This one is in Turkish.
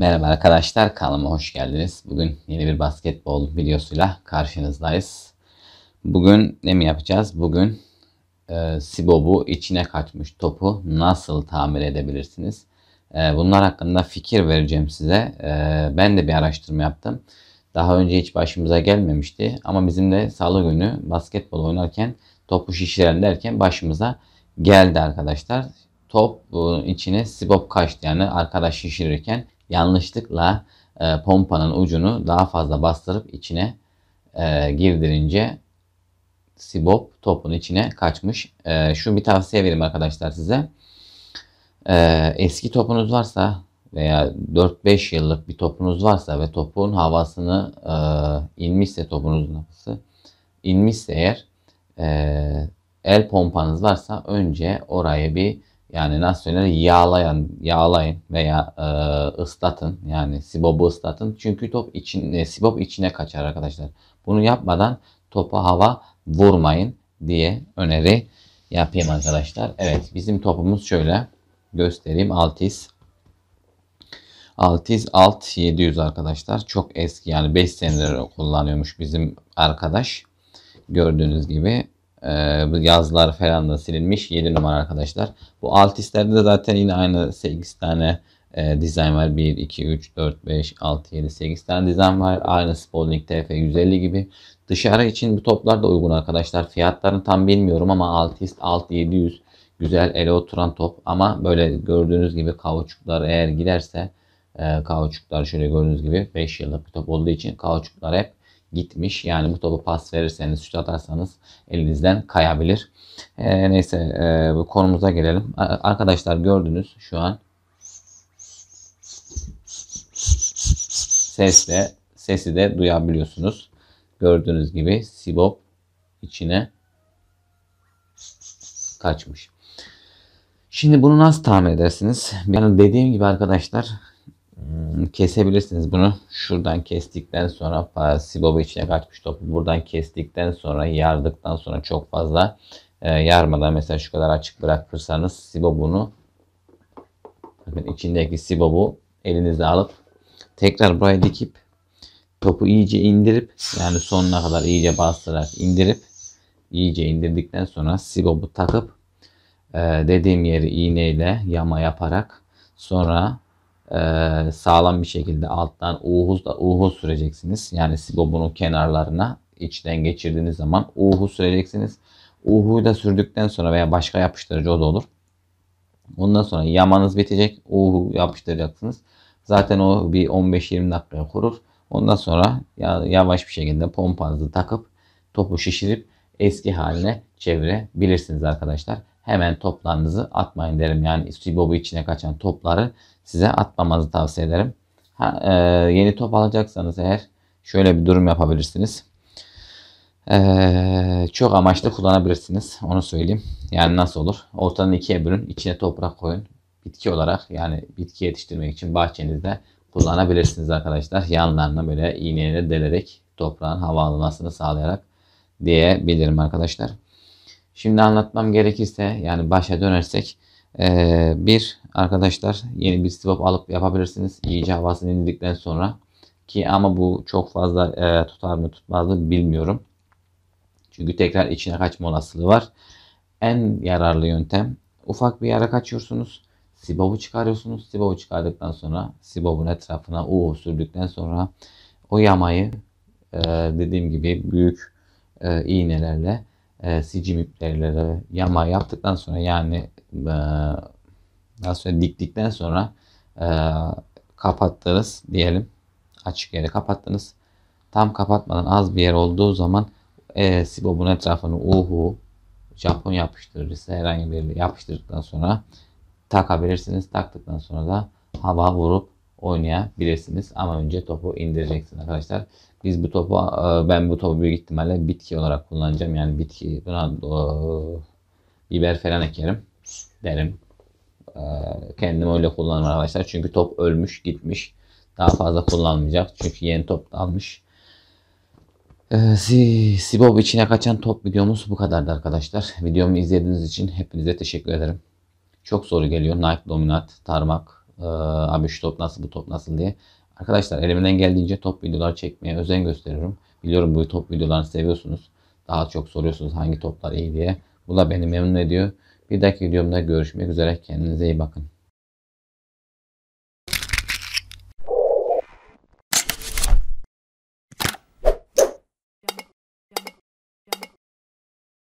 Merhaba arkadaşlar kanalıma hoş geldiniz. Bugün yeni bir basketbol videosuyla karşınızdayız. Bugün ne mi yapacağız? Bugün e, Sibob'u içine kaçmış topu nasıl tamir edebilirsiniz? E, bunlar hakkında fikir vereceğim size. E, ben de bir araştırma yaptım. Daha önce hiç başımıza gelmemişti ama bizim de salı günü basketbol oynarken topu şişiren derken başımıza geldi arkadaşlar. Top e, içine sibob kaçtı yani arkadaş şişirirken yanlışlıkla e, pompanın ucunu daha fazla bastırıp içine e, girdirince Sibop topun içine kaçmış. E, şu bir tavsiye vereyim arkadaşlar size. E, eski topunuz varsa veya 4-5 yıllık bir topunuz varsa ve topun havasını e, inmişse topunuzun havası inmişse eğer e, el pompanız varsa önce oraya bir yani nasıl söylenir? Yağlayan, yağlayın veya e, ıslatın. Yani sibobu ıslatın. Çünkü top için, e, sibob içine kaçar arkadaşlar. Bunu yapmadan topa hava vurmayın diye öneri yapayım arkadaşlar. Evet bizim topumuz şöyle. Göstereyim. Altis. Altiz Alt 700 arkadaşlar. Çok eski yani 5 senedir kullanıyormuş bizim arkadaş. Gördüğünüz gibi ee, yazlar falan da silinmiş. 7 numara arkadaşlar. Bu alt hislerde de zaten yine aynı 8 tane e, dizayn var. 1, 2, 3, 4, 5, 6, 7, 8 tane dizayn var. Aynı Spalding TF 150 gibi. Dışarı için bu toplar da uygun arkadaşlar. Fiyatlarını tam bilmiyorum ama 6 his 6 700 güzel ele oturan top. Ama böyle gördüğünüz gibi kauçuklar eğer giderse e, kauçuklar şöyle gördüğünüz gibi 5 yıllık bir top olduğu için kauçuklar hep gitmiş. Yani bu topu pas verirseniz, şut atarsanız elinizden kayabilir. E, neyse e, bu konumuza gelelim. Arkadaşlar gördünüz şu an ses de sesi de duyabiliyorsunuz. Gördüğünüz gibi Sibop içine kaçmış. Şimdi bunu nasıl tahmin edersiniz? Yani dediğim gibi arkadaşlar Hmm, kesebilirsiniz bunu. Şuradan kestikten sonra Siboba içine kaçmış topu buradan kestikten sonra yardıktan sonra çok fazla e, yarmadan mesela şu kadar açık bırakırsanız Sibobunu bakın içindeki Sibobu elinize alıp tekrar buraya dikip topu iyice indirip yani sonuna kadar iyice bastırarak indirip iyice indirdikten sonra Sibobu takıp e, dediğim yeri iğneyle yama yaparak sonra e, sağlam bir şekilde alttan uğuz da süreceksiniz. Yani sigobunun kenarlarına içten geçirdiğiniz zaman uhu süreceksiniz. Uhu'yu da sürdükten sonra veya başka yapıştırıcı o da olur. Ondan sonra yamanız bitecek. uhu yapıştıracaksınız. Zaten o bir 15-20 dakikaya kurur. Ondan sonra yavaş bir şekilde pompanızı takıp topu şişirip eski haline çevirebilirsiniz arkadaşlar hemen toplarınızı atmayın derim. Yani istibobu içine kaçan topları size atmamanızı tavsiye ederim. Ha, e, yeni top alacaksanız eğer şöyle bir durum yapabilirsiniz. Ee, çok amaçlı kullanabilirsiniz. Onu söyleyeyim. Yani nasıl olur? ortanın ikiye bölün. içine toprak koyun. Bitki olarak yani bitki yetiştirmek için bahçenizde kullanabilirsiniz arkadaşlar. Yanlarına böyle iğneyle delerek toprağın hava almasını sağlayarak diyebilirim arkadaşlar. Şimdi anlatmam gerekirse yani başa dönersek e, bir arkadaşlar yeni bir swap alıp yapabilirsiniz. İyice havasını indikten sonra ki ama bu çok fazla e, tutar mı tutmaz mı bilmiyorum. Çünkü tekrar içine kaçma olasılığı var. En yararlı yöntem ufak bir yere kaçıyorsunuz. Sibob'u çıkarıyorsunuz. Sibob'u çıkardıktan sonra Sibob'un etrafına U sürdükten sonra o yamayı e, dediğim gibi büyük iğnelerle e, CG bipleriyle yama yaptıktan sonra yani e, daha sonra diktikten sonra e, kapattınız diyelim. Açık yere kapattınız. Tam kapatmadan az bir yer olduğu zaman e, Sibob'un etrafını uhu Japon yapıştırıcısı herhangi bir yapıştırdıktan sonra takabilirsiniz. Taktıktan sonra da hava vurup oynayabilirsiniz. Ama önce topu indireceksiniz arkadaşlar. Biz bu topu, e, ben bu topu büyük ihtimalle bitki olarak kullanacağım. Yani bitki, buna o, biber falan ekerim derim. E, kendim öyle kullanırım arkadaşlar. Çünkü top ölmüş, gitmiş. Daha fazla kullanmayacak. Çünkü yeni top da almış. E, Sibov içine kaçan top videomuz bu kadardı arkadaşlar. Videomu izlediğiniz için hepinize teşekkür ederim. Çok soru geliyor. Nike Dominat, Tarmak, ee, abi şu top nasıl, bu top nasıl diye. Arkadaşlar elimden geldiğince top videolar çekmeye özen gösteriyorum. Biliyorum bu top videolarını seviyorsunuz. Daha çok soruyorsunuz hangi toplar iyi diye. Bu da beni memnun ediyor. Bir dahaki videomda görüşmek üzere. Kendinize iyi bakın.